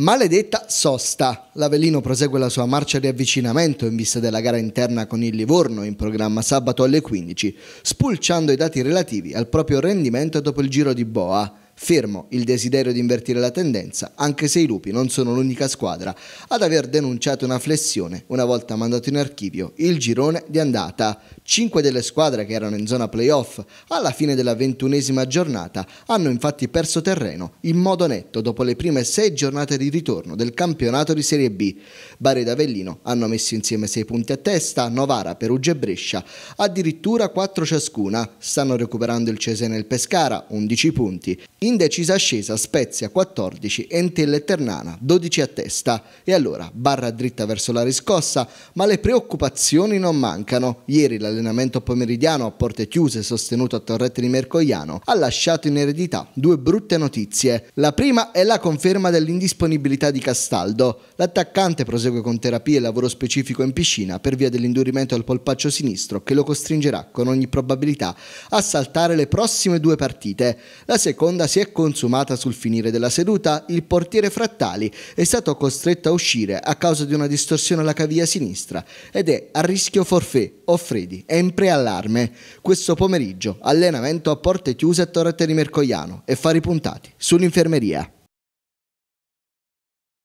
Maledetta sosta. L'Avellino prosegue la sua marcia di avvicinamento in vista della gara interna con il Livorno in programma sabato alle 15, spulciando i dati relativi al proprio rendimento dopo il giro di Boa. Fermo il desiderio di invertire la tendenza, anche se i lupi non sono l'unica squadra ad aver denunciato una flessione una volta mandato in archivio il girone di andata. Cinque delle squadre che erano in zona playoff alla fine della ventunesima giornata hanno infatti perso terreno in modo netto dopo le prime sei giornate di ritorno del campionato di Serie B. Bari ed Avellino hanno messo insieme sei punti a testa, Novara, Perugia e Brescia, addirittura quattro ciascuna. Stanno recuperando il Cesena e il Pescara, 11 punti. In Indecisa ascesa Spezia 14, Entella e Ternana 12 a testa. E allora barra dritta verso la riscossa, ma le preoccupazioni non mancano. Ieri l'allenamento pomeridiano a porte chiuse sostenuto a Torrette di Mercogliano ha lasciato in eredità due brutte notizie. La prima è la conferma dell'indisponibilità di Castaldo. L'attaccante prosegue con terapie e lavoro specifico in piscina per via dell'indurimento al polpaccio sinistro che lo costringerà con ogni probabilità a saltare le prossime due partite. La seconda si è è consumata sul finire della seduta, il portiere Frattali è stato costretto a uscire a causa di una distorsione alla caviglia sinistra ed è a rischio forfè offredi, È in preallarme. Questo pomeriggio allenamento a porte chiuse a di Mercogliano e fare i puntati sull'infermeria.